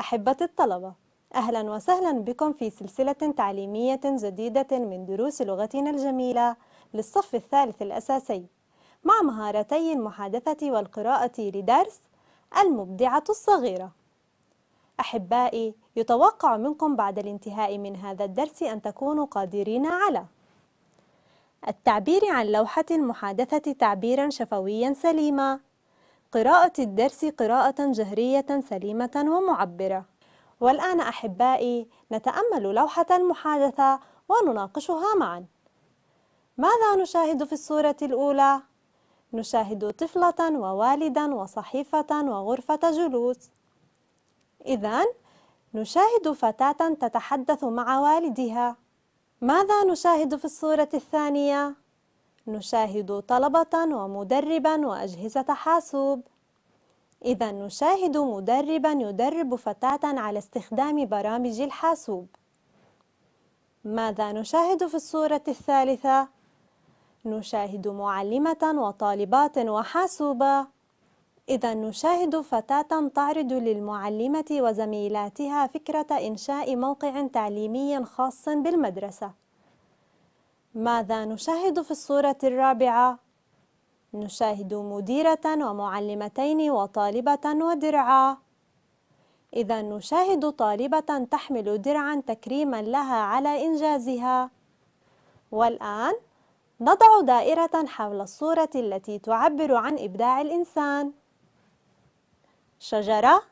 أحبة الطلبة أهلا وسهلا بكم في سلسلة تعليمية جديدة من دروس لغتنا الجميلة للصف الثالث الأساسي مع مهارتي المحادثة والقراءة لدرس المبدعة الصغيرة أحبائي يتوقع منكم بعد الانتهاء من هذا الدرس أن تكونوا قادرين على التعبير عن لوحة المحادثة تعبيرا شفويا سليما قراءة الدرس قراءة جهرية سليمة ومعبرة والآن أحبائي نتأمل لوحة المحادثة ونناقشها معا ماذا نشاهد في الصورة الأولى؟ نشاهد طفلة ووالدا وصحيفة وغرفة جلوس إذا نشاهد فتاة تتحدث مع والدها ماذا نشاهد في الصورة الثانية؟ نشاهد طلبة ومدربا وأجهزة حاسوب إذا نشاهد مدربا يدرب فتاة على استخدام برامج الحاسوب ماذا نشاهد في الصورة الثالثة؟ نشاهد معلمة وطالبات وحاسوبة إذا نشاهد فتاة تعرض للمعلمة وزميلاتها فكرة إنشاء موقع تعليمي خاص بالمدرسة ماذا نشاهد في الصورة الرابعة؟ نشاهد مديرة ومعلمتين وطالبة ودرعا إذا نشاهد طالبة تحمل درعا تكريما لها على إنجازها والآن نضع دائرة حول الصورة التي تعبر عن إبداع الإنسان شجرة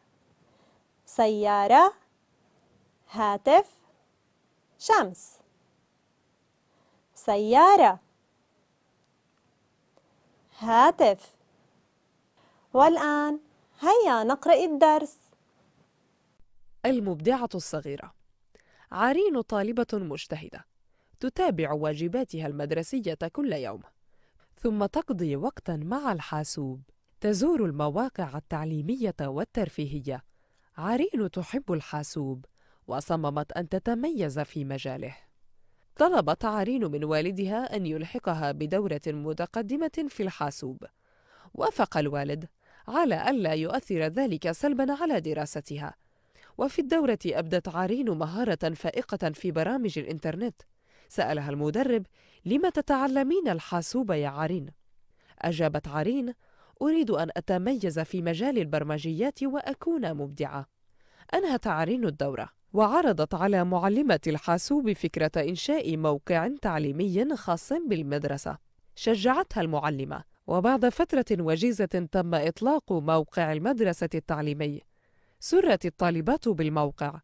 سيارة هاتف شمس سيارة هاتف والآن هيا نقرأ الدرس المبدعة الصغيرة عارين طالبة مجتهدة تتابع واجباتها المدرسية كل يوم ثم تقضي وقتا مع الحاسوب تزور المواقع التعليمية والترفيهية عارين تحب الحاسوب وصممت أن تتميز في مجاله طلبت عرين من والدها أن يلحقها بدورة متقدمة في الحاسوب وافق الوالد على ألا يؤثر ذلك سلبا على دراستها وفي الدورة أبدت عرين مهارة فائقة في برامج الإنترنت سألها المدرب لم تتعلمين الحاسوب يا عرين؟ أجابت عرين أريد أن أتميز في مجال البرمجيات وأكون مبدعة أنهت عرين الدورة وعرضت على معلمة الحاسوب فكرة إنشاء موقع تعليمي خاص بالمدرسة شجعتها المعلمة وبعد فترة وجيزة تم إطلاق موقع المدرسة التعليمي سرت الطالبات بالموقع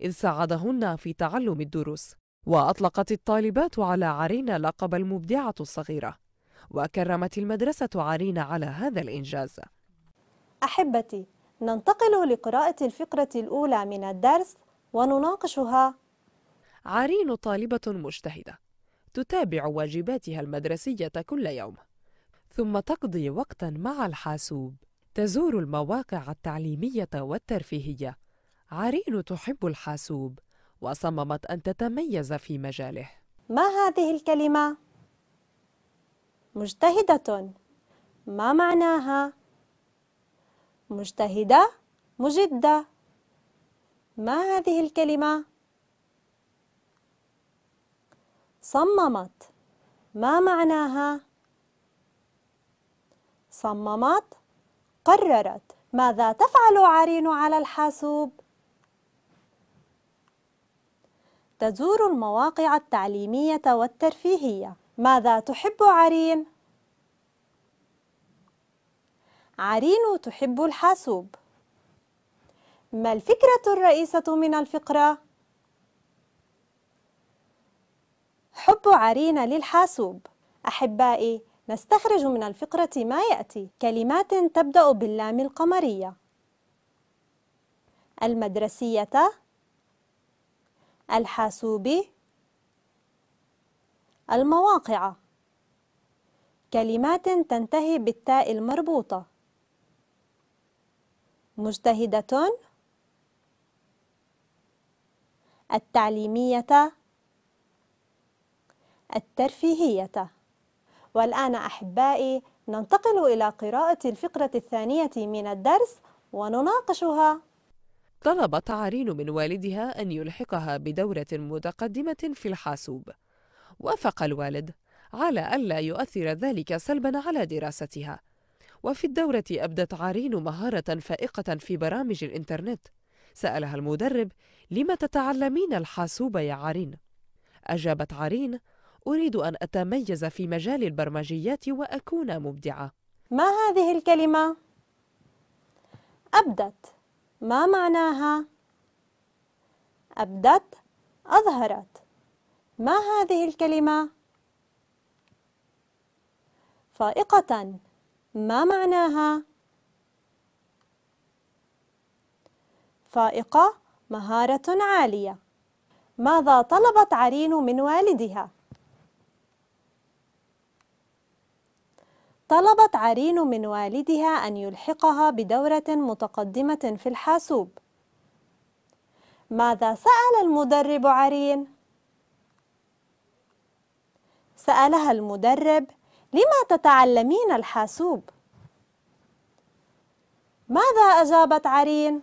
إذ ساعدهن في تعلم الدروس وأطلقت الطالبات على عرينا لقب المبدعة الصغيرة وكرمت المدرسة عرينا على هذا الإنجاز أحبتي ننتقل لقراءة الفقرة الأولى من الدرس ونناقشها عرين طالبة مجتهدة تتابع واجباتها المدرسية كل يوم ثم تقضي وقتا مع الحاسوب تزور المواقع التعليمية والترفيهية عرين تحب الحاسوب وصممت أن تتميز في مجاله ما هذه الكلمة؟ مجتهدة ما معناها؟ مجتهدة مجدة ما هذه الكلمة؟ صممت ما معناها؟ صممت قررت ماذا تفعل عرين على الحاسوب؟ تزور المواقع التعليمية والترفيهية ماذا تحب عرين؟ عرين تحب الحاسوب ما الفكرة الرئيسة من الفقرة؟ حب عرين للحاسوب أحبائي نستخرج من الفقرة ما يأتي كلمات تبدأ باللام القمرية المدرسية الحاسوب المواقع كلمات تنتهي بالتاء المربوطة مجتهدة التعليمية الترفيهية والآن أحبائي ننتقل إلى قراءة الفقرة الثانية من الدرس ونناقشها طلبت عرين من والدها أن يلحقها بدورة متقدمة في الحاسوب وافق الوالد على ألا يؤثر ذلك سلبا على دراستها وفي الدورة أبدت عرين مهارة فائقة في برامج الإنترنت سألها المدرب لم تتعلمين الحاسوب يا عارين؟ أجابت عارين أريد أن أتميز في مجال البرمجيات وأكون مبدعة ما هذه الكلمة؟ أبدت ما معناها؟ أبدت أظهرت ما هذه الكلمة؟ فائقة ما معناها؟ فائقة مهارة عالية ماذا طلبت عرين من والدها؟ طلبت عرين من والدها أن يلحقها بدورة متقدمة في الحاسوب ماذا سأل المدرب عرين؟ سألها المدرب لما تتعلمين الحاسوب؟ ماذا أجابت عرين؟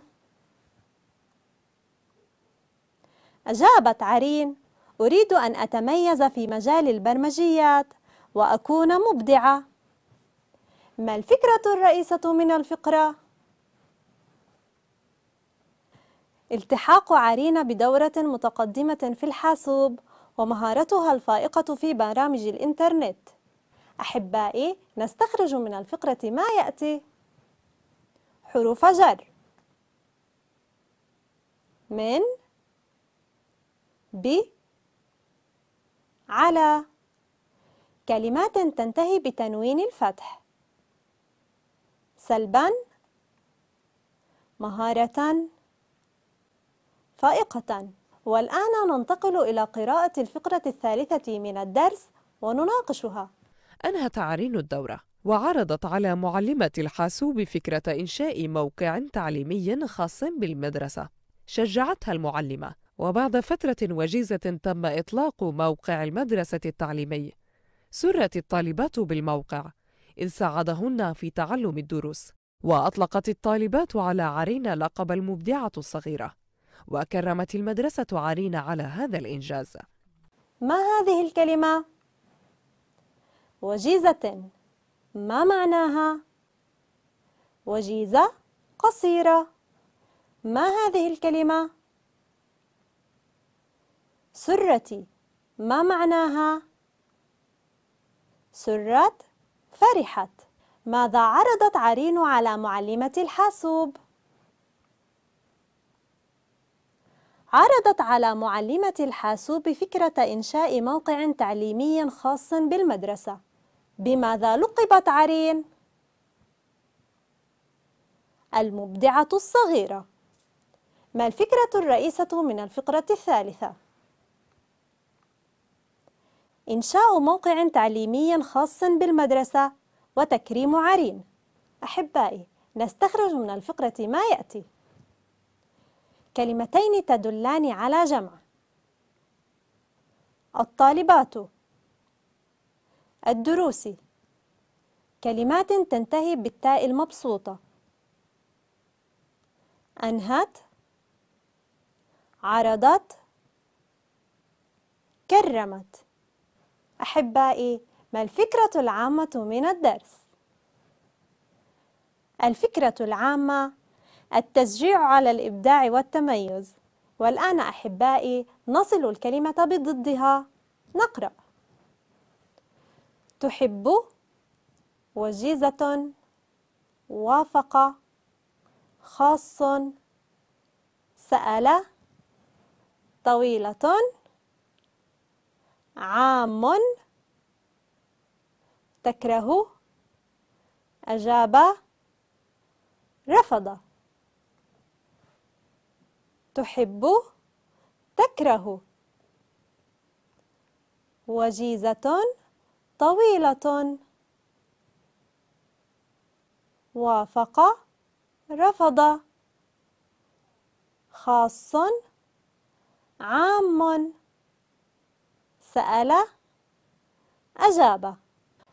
أجابت عرين أريد أن أتميز في مجال البرمجيات وأكون مبدعة ما الفكرة الرئيسة من الفقرة؟ التحاق عرين بدورة متقدمة في الحاسوب ومهارتها الفائقة في برامج الإنترنت أحبائي نستخرج من الفقرة ما يأتي حروف جر من ب على كلمات تنتهي بتنوين الفتح سلبا مهارة فائقة والآن ننتقل إلى قراءة الفقرة الثالثة من الدرس ونناقشها أنهت عرين الدورة وعرضت على معلمة الحاسوب فكرة إنشاء موقع تعليمي خاص بالمدرسة شجعتها المعلمة وبعد فترة وجيزة تم إطلاق موقع المدرسة التعليمي سرت الطالبات بالموقع إذ ساعدهن في تعلم الدروس وأطلقت الطالبات على عرينا لقب المبدعة الصغيرة وكرمت المدرسة عرينا على هذا الإنجاز ما هذه الكلمة؟ وجيزة ما معناها؟ وجيزة قصيرة ما هذه الكلمة؟ سرتي ما معناها؟ سرت فرحت ماذا عرضت عرين على معلمة الحاسوب؟ عرضت على معلمة الحاسوب فكرة إنشاء موقع تعليمي خاص بالمدرسة بماذا لقبت عرين؟ المبدعة الصغيرة ما الفكرة الرئيسة من الفقرة الثالثة؟ إنشاء موقع تعليمي خاص بالمدرسة وتكريم عرين أحبائي نستخرج من الفقرة ما يأتي كلمتين تدلان على جمع الطالبات الدروس كلمات تنتهي بالتاء المبسوطة أنهت عرضت كرمت أحبائي ما الفكرة العامة من الدرس؟ الفكرة العامة التشجيع على الإبداع والتميز والآن أحبائي نصل الكلمة بضدها نقرأ تحب وجيزة وافق خاص سأل طويلة عام تكره أجاب رفض تحب تكره وجيزة طويلة وافق رفض خاص عام سأل أجاب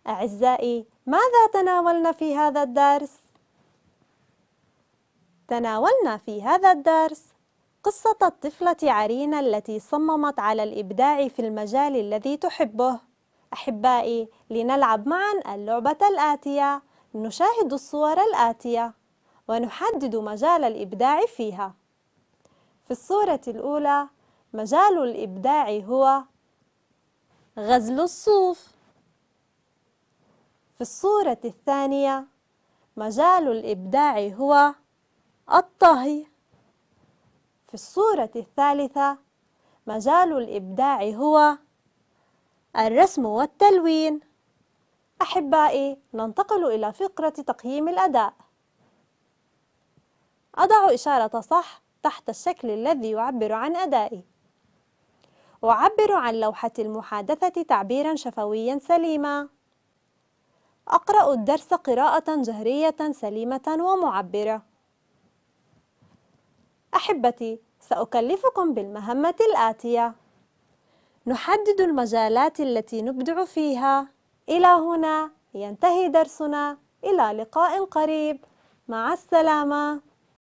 أعزائي ماذا تناولنا في هذا الدرس؟ تناولنا في هذا الدرس قصة الطفلة عرينة التي صممت على الإبداع في المجال الذي تحبه أحبائي لنلعب معا اللعبة الآتية نشاهد الصور الآتية ونحدد مجال الإبداع فيها في الصورة الأولى مجال الإبداع هو غزل الصوف في الصورة الثانية مجال الإبداع هو الطهي في الصورة الثالثة مجال الإبداع هو الرسم والتلوين أحبائي ننتقل إلى فقرة تقييم الأداء أضع إشارة صح تحت الشكل الذي يعبر عن أدائي أعبر عن لوحة المحادثة تعبيرا شفويا سليما أقرأ الدرس قراءة جهرية سليمة ومعبرة أحبتي سأكلفكم بالمهمة الآتية نحدد المجالات التي نبدع فيها إلى هنا ينتهي درسنا إلى لقاء قريب مع السلامة